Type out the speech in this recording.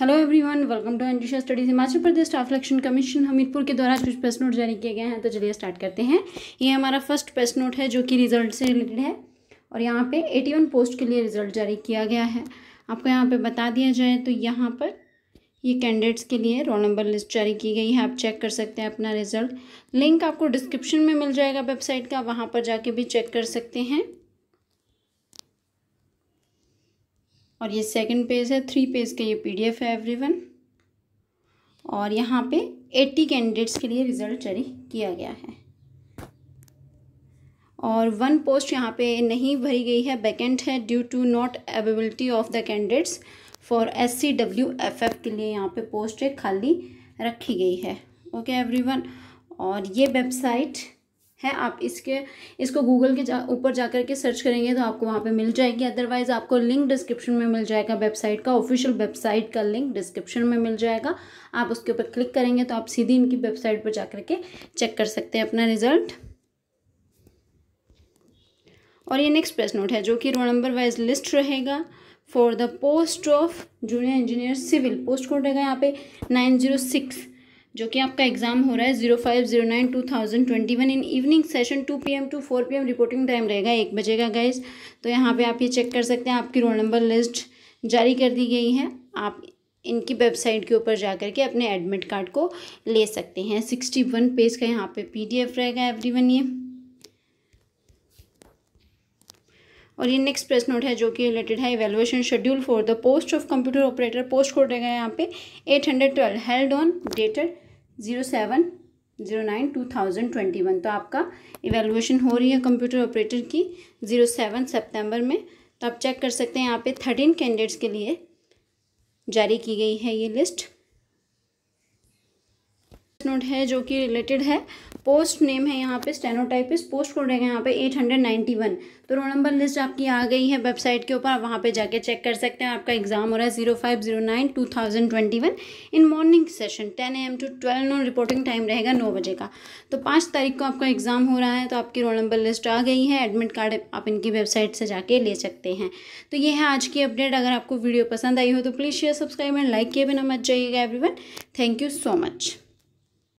hello everyone welcome to एनडिशा studies Himachal Pradesh staff selection commission Hamirpur के द्वारा कुछ प्रेस नोट जारी किए गए हैं तो चलिए स्टार्ट करते हैं ये हमारा फर्स्ट प्रेस नोट है जो कि रिजल्ट से रिलेटेड है और यहाँ पे 81 पोस्ट के लिए रिजल्ट जारी किया गया है आपको यहाँ पे बता दिया जाए तो यहाँ पर ये कैंडिडेट्स के लिए रोल नंबर लिस्ट जारी की गई है आप चेक कर सकते हैं अपना रिजल्ट लिंक आपको डिस्क्रिप्शन में मिल जाएगा वेबसाइट का वहाँ पर जाके भी चेक कर सकते हैं और ये सेकंड पेज है थ्री पेज का ये पीडीएफ है एवरीवन और यहाँ पे एट्टी कैंडिडेट्स के लिए रिज़ल्ट जारी किया गया है और वन पोस्ट यहाँ पे नहीं भरी गई है वैकेंट है due to not availability of the candidates for S C W F F के लिए यहाँ पे पोस्ट खाली रखी गई है ओके okay, एवरीवन और ये वेबसाइट है आप इसके इसको गूगल के ऊपर जा कर के सर्च करेंगे तो आपको वहाँ पे मिल जाएगी अदरवाइज़ आपको लिंक डिस्क्रिप्शन में मिल जाएगा वेबसाइट का ऑफिशियल वेबसाइट का लिंक डिस्क्रिप्शन में मिल जाएगा आप उसके ऊपर क्लिक करेंगे तो आप सीधी इनकी वेबसाइट पर जा करके चेक कर सकते हैं अपना रिजल्ट और ये नेक्स्ट प्रेस नोट है जो कि रोल नंबर वाइज लिस्ट रहेगा for the post of junior engineer civil post code रहेगा यहाँ पे नाइन जीरो सिक्स जो कि आपका एग्ज़ाम हो रहा है zero five zero nine two thousand twenty one in evening session two P M to four P M reporting time रहेगा एक बजे का गाइज तो यहाँ पे आप ये चेक कर सकते हैं आपकी रोल नंबर लिस्ट जारी कर दी गई है आप इनकी वेबसाइट के ऊपर जा कर के अपने एडमिट कार्ड को ले सकते हैं सिक्सटी वन पेज का यहाँ पे पीडीएफ रहेगा एवरी वन ये और ये नेक्स्ट प्रेस नोट है जो कि रिलेटेड है evaluation schedule for the post of computer operator post code रहेगा यहाँ पे eight hundred twelve held on dated zero seven zero nine two thousand twenty one तो आपका इवेलुएशन हो रही है कंप्यूटर ऑपरेटर की ज़ीरो सेवन सेप्टेम्बर में तो आप चेक कर सकते हैं यहाँ पे थर्टीन कैंडिडेट्स के लिए जारी की गई है ये लिस्ट नोट है जो कि रिलेटेड है पोस्ट नेम है यहाँ पे स्टेनोटाइपिस्ट पोस्ट कोड है यहाँ पे एट हंड्रेड नाइन्टी वन तो रोल नंबर लिस्ट आपकी आ गई है वेबसाइट के ऊपर आप वहाँ पे जाके चेक कर सकते हैं आपका एग्जाम हो रहा है zero five zero nine two thousand twenty one in morning session ten A M to twelve noon reporting time रहेगा नौ बजे का तो पाँच तारीख को आपका एग्ज़ाम हो रहा है तो आपकी रोल नंबर लिस्ट आ गई है एडमिट कार्ड आप इनकी वेबसाइट से जाके ले सकते हैं तो ये है आज की अपडेट अगर आपको वीडियो पसंद आई हो तो please share subscribe and like किए बिना मत जाइएगा every thank you so much